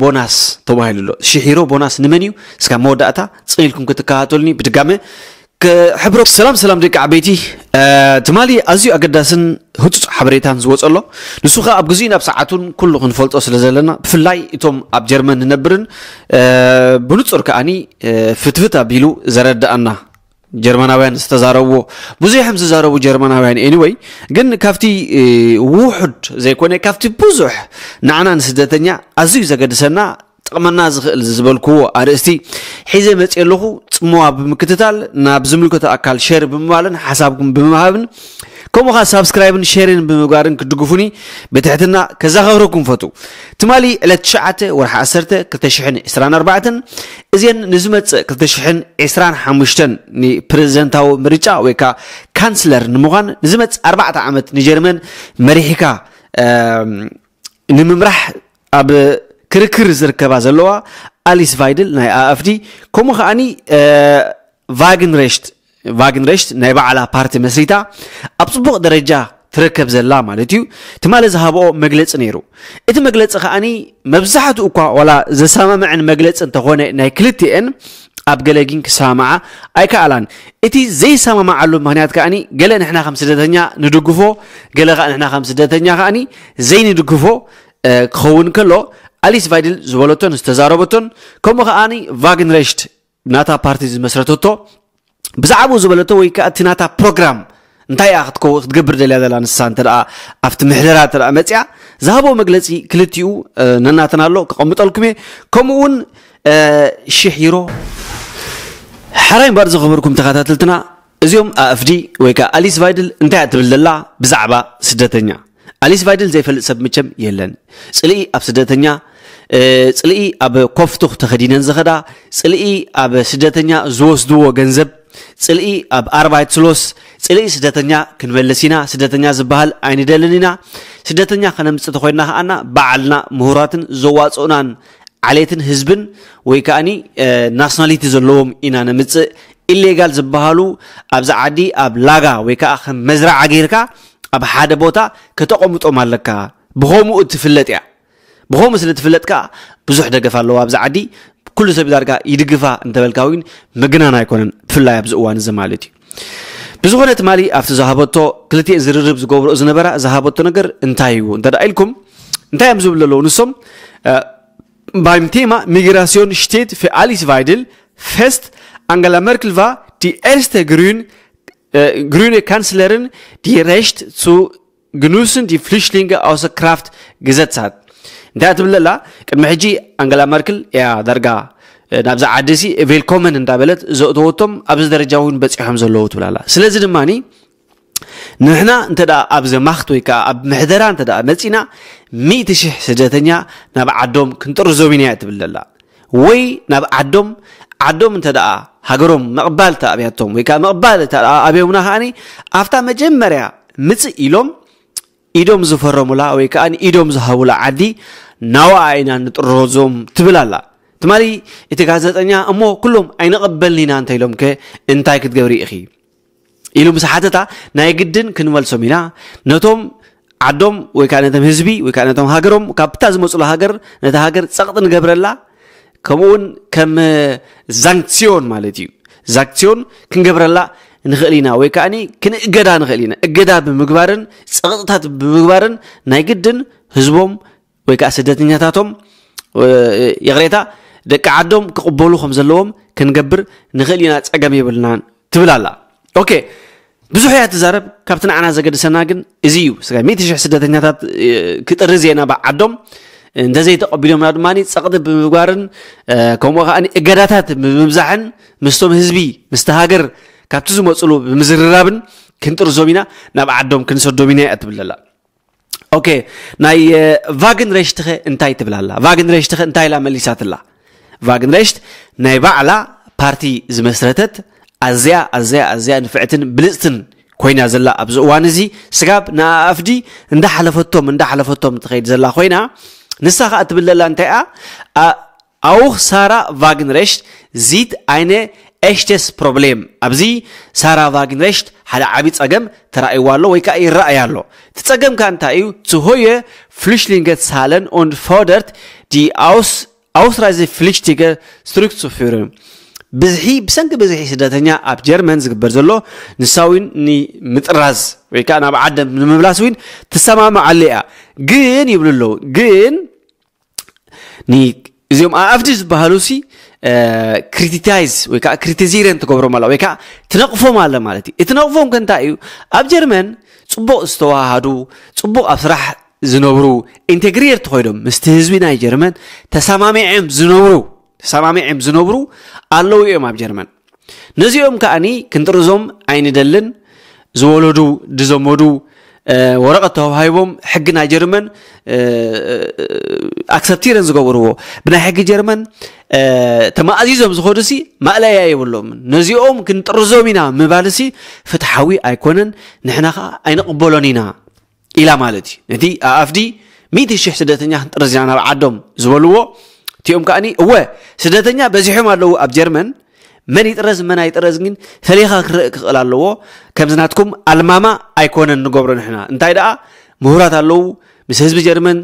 ቦናስ ተባሂሉ ሎ ሽሒሮ ቦናስ ንመን እዩ እስካ መወዳእታ ፅኒልኩም ክትከታተሉኒ ብድጋሚ ሕብሮ ሰላም ሰላም ደቂ ዓበይቲ ትማሊ ኣዝዩ ኣገዳስን ህፁፅ ሓበሬታን ዝወፀሎ ንሱ ከ ኣብ ግዜ ናብ ሰዓቱን ኩሉ ክንፈልጦ ስለ ዘለና ብፍላይ እቶም ኣብ ጀርመን ንነብርን ብንፁር ከዓኒ ፍትፍት ኣቢሉ ዘረዳእና ጀርመናውያን ዝተዛረብዎ ብዙሕ ከም ዝዛረቡ ጀርመናውያን ኤኒወይ ግን ካብቲ ውሑድ ዘይኮነ ካብቲ ብዙሕ ንዓና ንስደተኛ ኣዝዩ ዘገድሰና ጥቕመና ዝኽእል ዝበልክዎ ኣርእስቲ ሒዘ መፅ ኣለኹ ፅምዋ ብምክትታል ናብ ዝምልከቶ ኣካል ሸር ብምባልን ሓሳብኩም ብምሃብን ከምኡ ኸ ሳብስክራይብን ሸርን ብምግባርን ክድግፉኒ ብትሕትና ከዘኻኽረኩም ፈቱ ትማሊ ዕለት 9 ወርሒ 10 2024 እዚአን ንዝመፅእ 2025 ንፕሬዚደንታዊ ምርጫ ወይ ከዓ ካንስለር ንምዃን ንዝመፅእ 4 ዓመት ንጀርመን መሪሕካ ንምምራሕ ኣብ ክርክር ዝርከባ ዘለዋ ኣሊስ ቫይድል ናይ ኣፍዲ ከምኡ ከዓኒ ቫግንሬሽት ቫግንረሽት ናይ በዕላ ፓርቲ መስሪታ ኣብ ፅቡቅ ደረጃ ትረከብ ዘላ ማለት እዩ ትማለ ዝሃብኦ መግለፂ ነይሩ እቲ መግለፂ ከዓኒ መብዛሕትኡ እኳ ዋላ ዘሰማምዕን መግለፂ እንተኾነ ናይ ክልቲአን ኣብ ገለ ግን ክሰማምዓ ኣይከኣላን እቲ ዘይሰማምዓሉ ምክንያት ከዓኒ ገለ ንሕና ከም ስደተኛ ንድግፎ ገለ ከዓ ንሕና ከም ስደተኛ ከዓኒ ዘይንድግፎ ክኸውን ከሎ ኣሊስ ቫይድል ዝበለቶን ዝተዛረበቶን ከምኡ ከዓኒ ቫግንረሽት ናታ ፓርቲ ዝመስረተቶ ብዛዕባኡ ዝበለቶ ወይ ከዓ እቲ ናታ ፕሮግራም እንታይ እያ ክትገብር ደልያ ዘላ ንሳ እንተ ኣብቲ ምሕደራ እተ መፅያ ዝሃቦ መግለፂ ክልቲኡ ነናትን ኣሎ ክቐምጠልኩም እየ ከምኡ እውን ሽሕ ሂሮ ሓራይ እምበር ዝኸበርኩም ተኸታተልትና እዚኦም ኣእፍዲ ወይ ከዓ ኣሊስ ቫይድል እንታይ እትብል ዘላ ብዛዕባ ስደተኛ ኣሊስ ቫይድል ዘይፈልጥ ሰብ ምቸም የለን ፅልኢ ኣብ ስደተኛ ፅልኢ ኣብ ኮፍቱኽ ተኸዲነን ዝኸዳ ፅልኢ ኣብ ስደተኛ ዝወስድዎ ገንዘብ ፅልኢ ኣብ ኣርባዕት ስሎስ ፅልኢ ስደተኛ ክንመለስ ኢና ስደተኛ ዝበሃል ኣይንደልን ኢና ስደተኛ ከነምፅ ተኮይና ከኣና በዓልና ምሁራትን ዘዋፅኡናን ዓሌትን ህዝብን ወይ ከዓኒ ናሽናሊቲ ዘለዎም ኢና ንምፅእ ኢሌጋል ዝበሃሉ ኣብዚ ዓዲ ኣብ ላጋ ወይ ከዓ ከም መዝራዓ ጌርካ ኣብ ሓደ ቦታ ከተቐምጦም ኣለካ ብኸምኡ እትፍለጥ እያ ብኸምኡ ስለ ትፍለጥ ከዓ ብዙሕ ደገፍ ኣለዎ ኣብዚ ዓዲ ኩሉ ሰብ ዳርጋ ይድግፋ እንተበልካ እውን ምግናን ኣይኮነን ብፍላይ ኣብዚ እዋን እዚ ማለት እዩ ብዝኾነ ትማሊ ኣብቲ ዝሃበቶ ክልቲኤ ዝርርብ ዝገብርኦ ዝነበራ ዝሃበቶ ነገር እንታይ እዩ እንተ ኢልኩም እንታይ እዮም ዝብል ዘለዉ ንሶም beim Thema Migration steht für Alice Weidel fest, Angela Merkel war die erste grün, äh, grüne Kanzlerin, die Recht zu genüssen, die Flüchtlinge außer Kraft gesetzt hat. እንታይ እትብል ዘላ ቅድሚ ሕጂ ኣንገላ መርክል እያ ዳርጋ ናብዛ ዓዲ ሲ ቬልኮመን እንዳበለት ዘእተወቶም ኣብዚ ደረጃ እውን በፂሖም ዘለዉ ትብላላ ስለዚ ድማኒ ንሕና እንተ ኣብ ዘማኽት ወይ ከዓ ኣብ ምሕደራ እንተ መፂና ሚእቲ ሽሕ ስደተኛ ናብ ዓዶም ክንጥርዞም ኢና ትብል ዘላ ወይ ናብ ዓዶም ዓዶም እንተ ደኣ ሃገሮም መቕባል ተኣብያቶም ወይ ከዓ መቕባል ኣብዮምና ከዓኒ ኣብታ መጀመርያ ምፅእ ኢሎም ኢዶም ዝፈረሙላ ወይ ከዓ ኢዶም ዝሃቡላ ዓዲ ናዋ ኢና ንጥረዞም ትብል ኣላ ትማሊ እቲ ጋዜጠኛ እሞ ኩሎም ኣይነቐበልኒ ኢና ኢሎም ከ እንታይ ክትገብሪ ኢኺ ኢሉ ምስ ሓተታ ናይ ግድን ክንመልሶም ኢና ነቶም ዓዶም ወይ ከዓ ነቶም ህዝቢ ወይ ከዓ ነቶም ሃገሮም ካብታ ዝመፅሉ ሃገር ነቲ ሃገር ፀቕጢ ንገብረላ ከምኡውን ከም ዛንክሲዮን ማለት እዩ ዛንክሲዮን ክንገብረላ ንኽእል ኢና ወይ ከዓኒ ክንእገዳ ንኽእል ኢና እገዳ ብምግባርን ፀቕጥታት ብምግባርን ናይ ግድን ህዝቦም ወይ ከዓ ስደተኛታቶም የቕሬታ ደቂ ዓዶም ክቕበሉ ከም ዘለዎም ክንገብር ንኽእል ኢና ፀገም የብልናን ትብል ኣላ ኦኬ ብዙሕ እያ ትዛረብ ካብቲ ንዓና ዘገድሰና ግን እዚ እዩ ስ 100,000 ስደተኛታት ክጥሪ ዜና ብዓዶም እንተዘይተቐቢሎምና ድማ ፀቕጢ ብምግባርን ከምኡ ከዓ እገዳታት ብምብዛሕን ምስቶም ህዝቢ ምስቲ ሃገር ካብቲ ዝመፅሉ ብምዝርራብን ክንጥርዞም ኢና ናብ ዓዶም ክንሰዶም ኢና እያ ትብለላ ኦኬ ናይ ቫግን ረሽትኸ እንታይ ትብላ ኣላ ቫግን ረሽትኸ እንታይ ኢላ መሊሳትላ ቫግን ረሽት ናይ ባዕላ ፓርቲ ዝመስረተት ኣዝያ ኣዝያ ኣዝያ ንፍዕትን ብልፅትን ኮይና ዘላ ኣብዚ እዋን እዚ ስጋብ ንኣፍዲ እንዳሓለፈቶም እንዳሓለፈቶም ትኸይድ ዘላ ኮይና ንሳ ከዓ ትብለላ እንታይ ኣ ኣውኽ ሳራ ቫግንረሽት ዚት ኣይነ ኤሽቴስ ፕሮብሌም ኣብዚ ሳራ ቫግንሬሽት ሓደ ዓብዪ ጸገም ተራእይዋ ኣሎ ወይ ከዓ ይረአይ ኣሎ እቲ ጸገምካ እንታይ እዩ ዝሆየ ፍሉሽሊንገት ሳለን ኦንድ ፎደርት ዲ ኣውስትራዚ ፍሉሽቲገ ፍልሽቲገ ስትሩክቱፍርን ብዝሒ ብሰንኪ ብዝሒ ስደተኛ ኣብ ጀርመን ዝግበር ዘሎ ንሳዊን ንምጥራዝ ወይ ከዓ ናብ ዓደ ንምምላስ እውን ትሰማምዓለ እያ ግን ይብሉ ኣለዉ ግን እዚኦም ኣብዲ ዝበሃሉ ሲ ክሪቲታይዝ ወይ ከዓ ክሪቲዚረን ትገብሮም ኣለ ወይ ከዓ ትነቕፎም ኣለ ማለት እዩ እቲ ነቕፎም ከ እንታይ እዩ ኣብ ጀርመን ፅቡቅ ዝተዋሃዱ ፅቡቅ ኣብ ስራሕ ዝነብሩ ኢንቴግሪር ተኮይዶም ምስቲ ህዝቢ ናይ ጀርመን ተሰማሚዖም ዝነብሩ ተሰማሚዖም ዝነብሩ ኣለው እዮም ኣብ ጀርመን ነዚኦም ከዓኒ ክንጥርዞም ኣይንደልን ዝወለዱ ድዘመዱ ወረቐት ተባሂቦም ሕጊ ናይ ጀርመን ኣክሰፕቲረን ዝገብርዎ ብናይ ሕጊ ጀርመን ተማእዚዞም ዝኸዱ ሲ ማእለያ የብሎምን ነዚኦም ክንጥርዞም ኢና ምባል ሲ ፍትሓዊ ኣይኮነን ንሕና ከዓ ኣይንቕበሎን ኢና ኢላ ማለት እዩ ነቲ ኣኣፍዲ 100 ሽሕ ስደተኛ ክንጥርዝና ናብ ዓዶም ዝበልዎ እቲኦም ከዓኒ እወ ስደተኛ በዚሖም ኣለዉ ኣብ ጀርመን መን ይጥረዝ መን ኣይጥረዝ ግን ፈሊኻ ክርኢ ክኽእል ኣለዎ ከምዚ ናትኩም ኣልማማ ኣይኮነን ንገብሮ ንሕና እንታይ ደኣ ምሁራት ኣለዉ ምስ ህዝቢ ጀርመን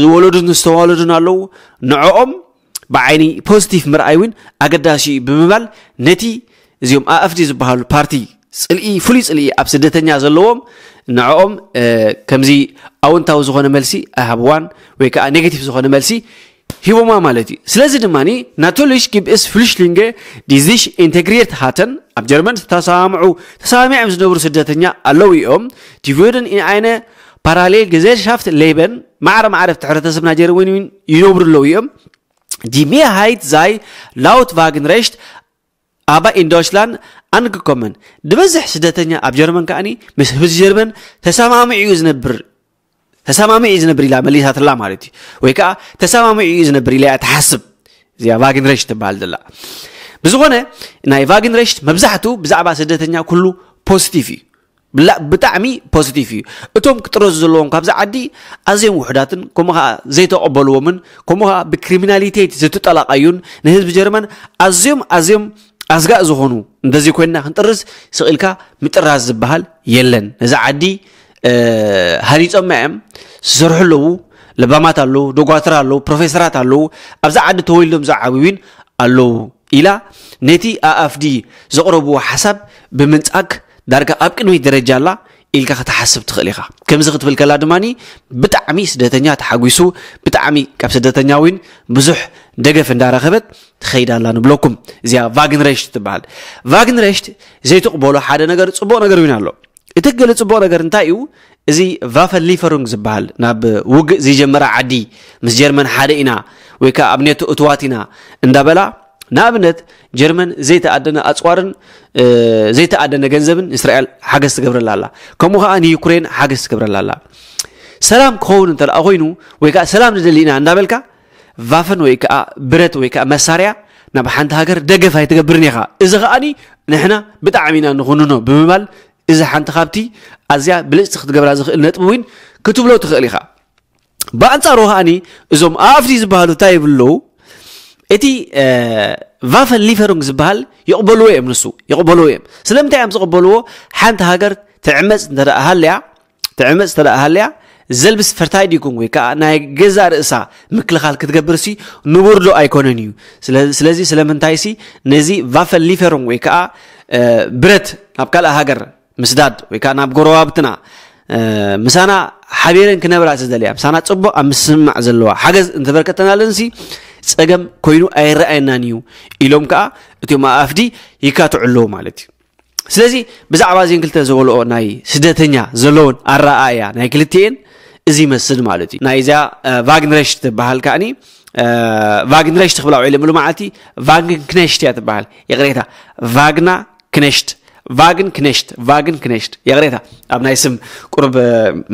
ዝወለዱን ዝተዋለዱን ኣለዉ ንዕኦም ብዓይኒ ፖዚቲቭ ምርኣይ እውን ኣገዳሲ ብምባል ነቲ እዚኦም ኣፍዲ ዝበሃሉ ፓርቲ ፅልኢ ፍሉይ ፅልኢ ኣብ ስደተኛ ዘለዎም ንዕኦም ከምዚ ኣውንታዊ ዝኾነ መልሲ ኣይሃብዋን ወይ ከዓ ኔጋቲቭ ዝኾነ መልሲ ሂቦማ ማለት እዩ ስለዚ ድማ ናቶሊሽ ግብእስ ፍልሽሊንገ ዲዚሽ ኢንቴግሬት ሃተን ኣብ ጀርመን ተሰማምዑ ተሰማሚዖም ዝነብሩ ስደተኛ ኣለው እኦም ዲ ቨርደን ፓራሌል ገዜልሻፍት ሌበን ማዕረ ማዕረፍቲ ሕብረተሰብ ናጀር እውን ይነብሩ ኣለው እዮም ዲ ሜርሃይት ዛይ ላውት ቫግን ረሽት ኣባ ኢን ዶችላንድ ኣንግኮመን ድበዝሕ ስደተኛ ኣብ ጀርመን ከዓኒ ምስ ህብዚ ጀርመን ተሰማሚዑ እዩ ዝነብር ተሰማሚዑ እዩ ዝነብር ኢላ መሊሳትላ ማለት እዩ ወይ ከዓ ተሰማሚዑ እዩ ዝነብር ኢላ እያ ተሓስብ እዚኣ ቫግንሬሽ ትበሃል ዘላ ብዝኾነ ናይ ቫግንሬሽት መብዛሕትኡ ብዛዕባ ስደተኛ ኩሉ ፖዚቲቭ እዩ ብጣዕሚ ፖዚቲቭ እዩ እቶም ክጥረሱ ዘለዎም ካብዚ ዓዲ ኣዝዮም ውሕዳትን ከምኡ ከዓ ዘይተቐበልዎምን ከምኡ ከዓ ብክሪሚናሊቴት ዝትጠላቀዩን ንህዝቢ ጀርመን ኣዝዮም ኣዝዮም ኣስጋእ ዝኾኑ እንደዚ ኮይንና ክንጥርስ ስቕኢልካ ምጥራዝ ዝበሃል የለን ነዛ ዓዲ ሃሪፆም እዮም ዝሰርሑ ኣለዉ ለባማት ኣለዉ ደጓትራ ኣለዉ ፕሮፌሰራት ኣለዉ ኣብዛ ዓዲ ተወሊዶም ዝዓብዩን ኣለዉ ኢላ ነቲ ኣኣፍዲ ዘቕረብዎ ሓሳብ ብምንፃግ ዳርጋ ኣብ ቅድሚት ደረጃ ኣላ ኢልካ ክትሓስብ ትኽእል ኢኻ ከምዚ ክትብል ከላ ድማ ብጣዕሚ ስደተኛ ተሓጒሱ ብጣዕሚ ካብ ስደተኛ እውን ብዙሕ ደገፍ እንዳረኸበት ትኸይዳላ ንብለኩም እዚኣ ቫግንሬሽት ትበሃል ቫግንሬሽት ዘይትቕበሎ ሓደ ነገር ፅቡቅ ነገር እውን ኣሎ እቲ ገለ ፅቡቕ ነገር እንታይ እዩ እዚ ቫፈንሊፈሩንግ ዝበሃል ናብ ውግእ ዝጀመራ ዓዲ ምስ ጀርመን ሓደ ኢና ወይ ከዓ ኣብ ኔቶ እትዋት ኢና እንዳበላ ንኣብነት ጀርመን ዘይተኣደነ ኣፅዋርን ዘይተኣደነ ገንዘብን እስራኤል ሓገዝ ትገብረላ ኣላ ከምኡ ከዓ ንዩክሬን ሓገዝ ትገብረላ ኣላ ሰላም ክኸውን እንተደኣ ኮይኑ ወይ ከዓ ሰላም ንደሊ ኢና እንዳበልካ ቫፈን ወይ ከዓ ብረት ወይ ከዓ መሳርያ ናብ ሓንቲ ሃገር ደገፋ ይትገብርን ኢኻ እዚ ከዓኒ ንሕና ብጣዕሚ ኢና ንኽንኖ ብምባል እዚ ሓንቲ ካብቲ ኣዝያ ብልፅቲ ክትገብራ ዝኽእል ነጥቢ እውን ክትብሎ ትኽእል ኢኻ ብኣንጻሩ ከዓኒ እዞም ኣፍቲ ዝበሃሉ እንታይ ይብለው እቲ ቫፈን ሊፈሩንግ ዝበሃል ይቕበልዎ እዮም ንሱ ይቕበልዎ እዮም ስለምንታይ እዮም ዝቕበልዎ ሓንቲ ሃገር ትዕመፅ እንተደኣሃልያ ትዕመፅ እንተደኣሃልያ ዘልብስ ፈርታይ ዲኩም ወይ ከዓ ናይ ገዛ ርእሳ ምክልኻል ክትገብር ሲ ንቡርዶ ኣይኮነን እዩ ስለዚ ስለምንታይ ሲ ነዚ ቫፈን ሊፈሩንግ ወይ ከዓ ብረት ናብ ካልእ ሃገር ምስዳድ ዳድ ወይ ከዓ ናብ ጎረባብትና ምሳና ሓቢረን ክነብራ ዝደለያ ምሳና ፅቡቅ ኣብ ምስምማዕ ዘለዋ ሓገዝ እንተበርከተናለንሲ ፀገም ኮይኑ ኣይረኣየናን እዩ ኢሎም ከዓ እትዮም ኣኣፍዲ ይካትዑ ኣለዎ ማለት እዩ ስለዚ ብዛዕባ እዚን ክልተ ዝበልኦ ናይ ስደተኛ ዘለዎን ኣረኣእያ ናይ ክልትኤን እዚ ይመስል ማለት እዩ ናይ እዚኣ ቫግንረሽ ትበሃል ከዓኒ ቫግንረሽ ትክብላ ውዒሉ ምሉ መዓልቲ ቫግን ክነሽት እያ ትበሃል የቕሬታ ቫግና ክነሽት ቫግን ክነሽት ቫግን ክነሽት የቕሬታ ኣብ ናይ ስም ቁርብ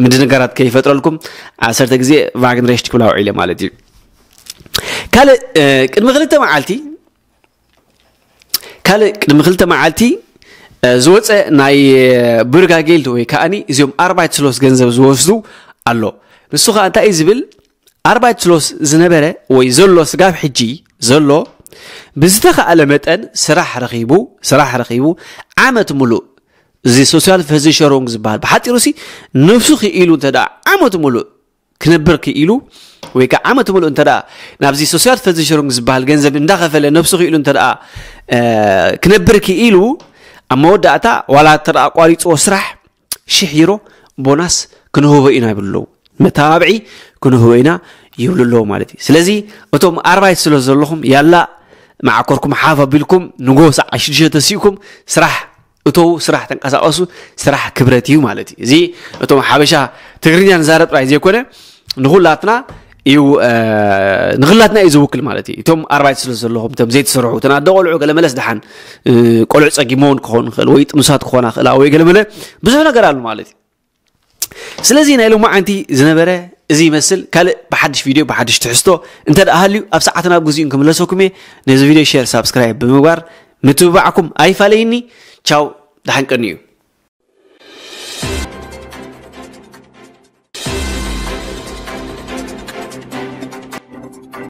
ምድንጋራት ከይፈጥረልኩም ዓሰርተ ግዜ ቫግን ረሽት ክብላ ውዒለ ማለት እዩ ካልእ ቅድሚ ክልተ መዓልቲ ካልእ ቅድሚ ክልተ መዓልቲ ዝወፀ ናይ ብርጋጌልቲ ወይ ከዓኒ እዚኦም ኣርባዕት ስሎስ ገንዘብ ዝወስዱ ኣሎ ንሱ ከዓ እንታይ እዩ ዝብል ኣርባዕት ስሎስ ዝነበረ ወይ ዘሎ ስጋብ ሕጂ ዘሎ ብዝተኸኣለ መጠን ስራሕ ረኺቡ ስራሕ ረኺቡ ዓመት ሙሉእ እዚ ሶሻል ፈዚሸሮንግ ዝበሃል ብሓጢሩ ሲ ነፍሱ ክኢሉ እንተ ዓመት ሙሉእ ክነብር ክኢሉ ወይ ከዓ ዓመት ሙሉእ እንተ ናብዚ ሶሻል ፈዚሸሮንግ ዝበሃል ገንዘብ እንዳኸፈለ ነፍሱ ክኢሉ እንተ ክነብር ክኢሉ ኣብ መወዳእታ ዋላ እተ ቋሪፅዎ ስራሕ ሽሕ ዩሮ ቦናስ ክንህቦ ኢና ይብሉ ኣለዉ መተባብዒ ክንህቦ ኢና ይብሉ ኣለዉ ማለት እዩ ስለዚ እቶም ኣርባይት ስለ ዘለኹም ያላ مع معكركم حافة بلكم نجوس عشرة تسيكم سرح أتو سرح تنقص أسو سرح كبرتيو مالتي زي أتو حبشة تغريني عن زارت رأي زي كده نغلطنا يو آه نغلطنا إذا وكل مالتي توم أربعة سلسلة لهم توم زيت سرعه تنا دول عقل ملس دحن آه كل عصا جيمون كون خلويت مسات كون خلاوي ويجي لمله بس أنا قرار مالتي ስለዚ ናይ ሎማ ዓንቲ ዝነበረ እዚ ይመስል ካልእ ብሓድሽ ቪድዮ ብሓድሽ ትሕዝቶ እንተ ደኣ ሃልዩ ኣብ ሰዓትን ኣብ ግዜኡን ክምለሰኩም እየ ነዚ ቪድዮ ሸር ሳብስክራይብ ብምግባር ምትብባዕኩም ኣይፋለይኒ ቻው ዳሓንቀኒ እዩ